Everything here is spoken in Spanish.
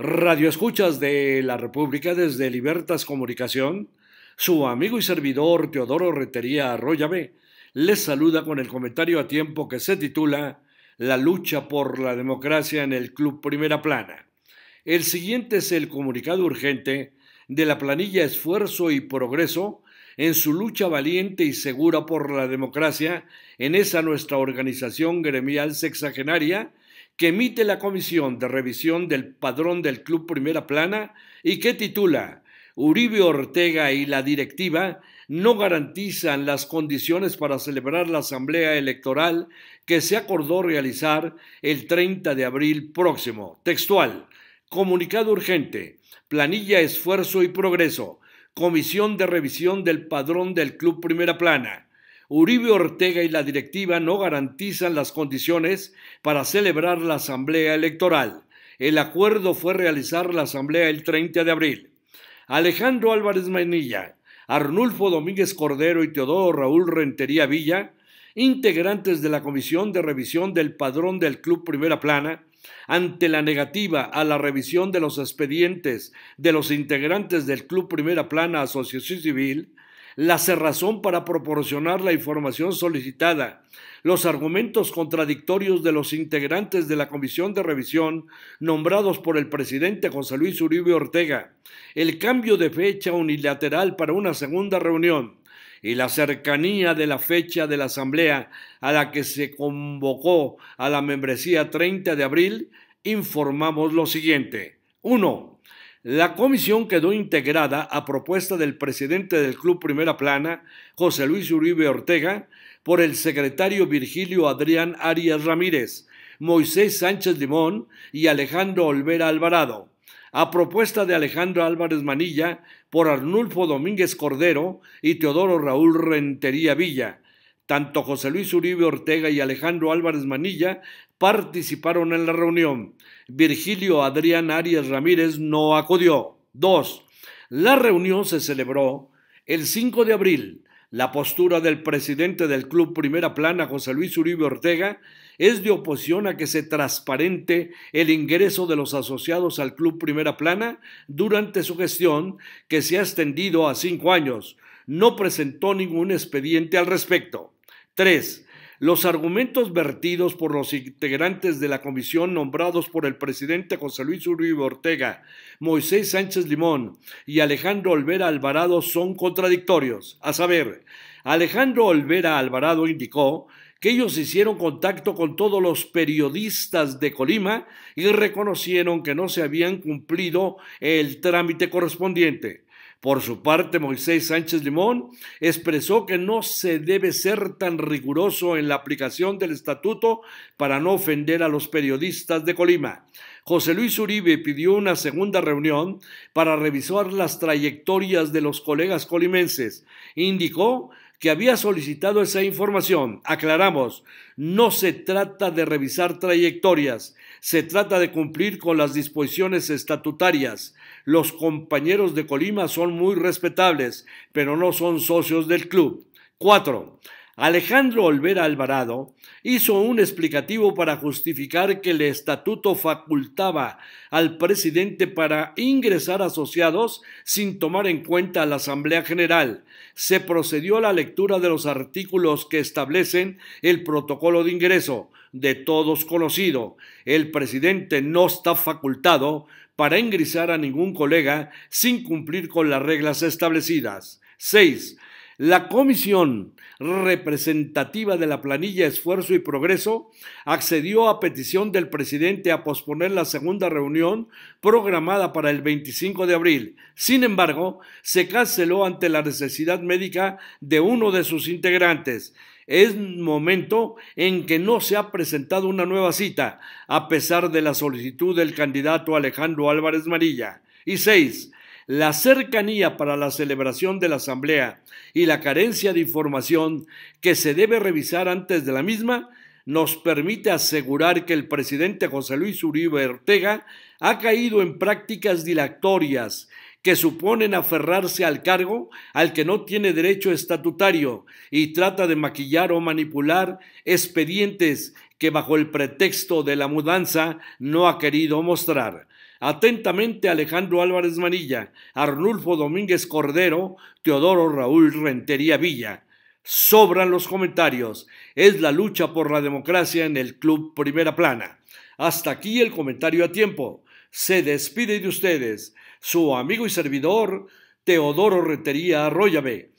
Radio Escuchas de la República desde Libertas Comunicación, su amigo y servidor Teodoro Retería Arroyave les saluda con el comentario a tiempo que se titula La lucha por la democracia en el Club Primera Plana. El siguiente es el comunicado urgente de la planilla Esfuerzo y Progreso en su lucha valiente y segura por la democracia en esa nuestra organización gremial sexagenaria que emite la Comisión de Revisión del Padrón del Club Primera Plana y que titula Uribe Ortega y la directiva no garantizan las condiciones para celebrar la asamblea electoral que se acordó realizar el 30 de abril próximo. Textual. Comunicado urgente. Planilla Esfuerzo y Progreso. Comisión de Revisión del Padrón del Club Primera Plana Uribe Ortega y la directiva no garantizan las condiciones para celebrar la asamblea electoral. El acuerdo fue realizar la asamblea el 30 de abril. Alejandro Álvarez Mainilla, Arnulfo Domínguez Cordero y Teodoro Raúl Rentería Villa, integrantes de la Comisión de Revisión del Padrón del Club Primera Plana, ante la negativa a la revisión de los expedientes de los integrantes del Club Primera Plana Asociación Civil, la cerrazón para proporcionar la información solicitada, los argumentos contradictorios de los integrantes de la comisión de revisión nombrados por el presidente José Luis Uribe Ortega, el cambio de fecha unilateral para una segunda reunión y la cercanía de la fecha de la asamblea a la que se convocó a la membresía 30 de abril, informamos lo siguiente. 1. La comisión quedó integrada a propuesta del presidente del Club Primera Plana, José Luis Uribe Ortega, por el secretario Virgilio Adrián Arias Ramírez, Moisés Sánchez Limón y Alejandro Olvera Alvarado. A propuesta de Alejandro Álvarez Manilla, por Arnulfo Domínguez Cordero y Teodoro Raúl Rentería Villa tanto José Luis Uribe Ortega y Alejandro Álvarez Manilla participaron en la reunión. Virgilio Adrián Arias Ramírez no acudió. 2. La reunión se celebró el 5 de abril. La postura del presidente del Club Primera Plana, José Luis Uribe Ortega, es de oposición a que se transparente el ingreso de los asociados al Club Primera Plana durante su gestión, que se ha extendido a cinco años. No presentó ningún expediente al respecto. 3. Los argumentos vertidos por los integrantes de la comisión nombrados por el presidente José Luis Uribe Ortega, Moisés Sánchez Limón y Alejandro Olvera Alvarado son contradictorios. A saber, Alejandro Olvera Alvarado indicó que ellos hicieron contacto con todos los periodistas de Colima y reconocieron que no se habían cumplido el trámite correspondiente. Por su parte, Moisés Sánchez Limón expresó que no se debe ser tan riguroso en la aplicación del estatuto para no ofender a los periodistas de Colima. José Luis Uribe pidió una segunda reunión para revisar las trayectorias de los colegas colimenses. Indicó que había solicitado esa información. Aclaramos, no se trata de revisar trayectorias, se trata de cumplir con las disposiciones estatutarias. Los compañeros de Colima son muy respetables, pero no son socios del club. 4. Alejandro Olvera Alvarado hizo un explicativo para justificar que el estatuto facultaba al presidente para ingresar asociados sin tomar en cuenta a la Asamblea General. Se procedió a la lectura de los artículos que establecen el protocolo de ingreso, de todos conocido. El presidente no está facultado para ingresar a ningún colega sin cumplir con las reglas establecidas. 6. La comisión representativa de la planilla Esfuerzo y Progreso accedió a petición del presidente a posponer la segunda reunión programada para el 25 de abril. Sin embargo, se canceló ante la necesidad médica de uno de sus integrantes. Es momento en que no se ha presentado una nueva cita, a pesar de la solicitud del candidato Alejandro Álvarez Marilla. Y seis, la cercanía para la celebración de la asamblea y la carencia de información que se debe revisar antes de la misma, nos permite asegurar que el presidente José Luis Uribe Ortega ha caído en prácticas dilatorias que suponen aferrarse al cargo al que no tiene derecho estatutario y trata de maquillar o manipular expedientes que bajo el pretexto de la mudanza no ha querido mostrar. Atentamente Alejandro Álvarez Manilla, Arnulfo Domínguez Cordero, Teodoro Raúl Rentería Villa. Sobran los comentarios. Es la lucha por la democracia en el Club Primera Plana. Hasta aquí el comentario a tiempo. Se despide de ustedes su amigo y servidor Teodoro Rentería Arroyave